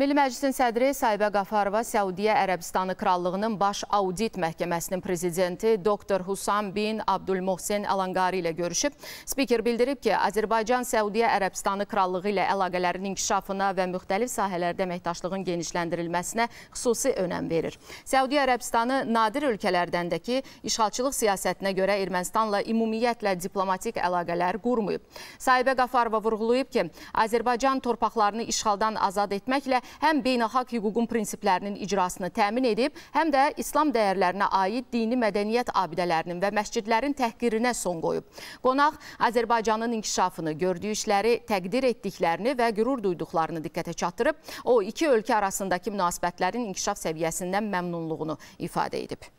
Milli Məclisin sədri Saibə Qafarova Səudiyyə Ərəbistanı Krallığının Baş Audit Məhkəməsinin prezidenti Dr. Husam bin Abdülmohsin Əlangari ilə görüşüb. Spiker bildirib ki, Azərbaycan Səudiyyə Ərəbistanı Krallığı ilə əlaqələrin inkişafına və müxtəlif sahələrdə əməkdaşlığın genişləndirilməsinə xüsusi önəm verir. Səudiyyə Ərəbistanı nadir ölkələrdəndəki işğalçılıq siyasətinə görə Ermənistanla ümumiyyətlə diplomatik əlaqələr qurmayıb. Saibə Qafarova vurğulayıb ki, Azərbaycan torpaqlarını işğaldan azad etməklə həm beynəlxalq hüququn prinsiplərinin icrasını təmin edib, həm də İslam dəyərlərinə aid dini mədəniyyət abidələrinin və məscidlərin təhqirinə son qoyub. Qonaq Azərbaycanın inkişafını, gördüyü işləri təqdir etdiklərini və qürur duyduqlarını diqqətə çatdırıb, o iki ölkə arasındakı münasibətlərin inkişaf səviyyəsindən məmnunluğunu ifadə edib.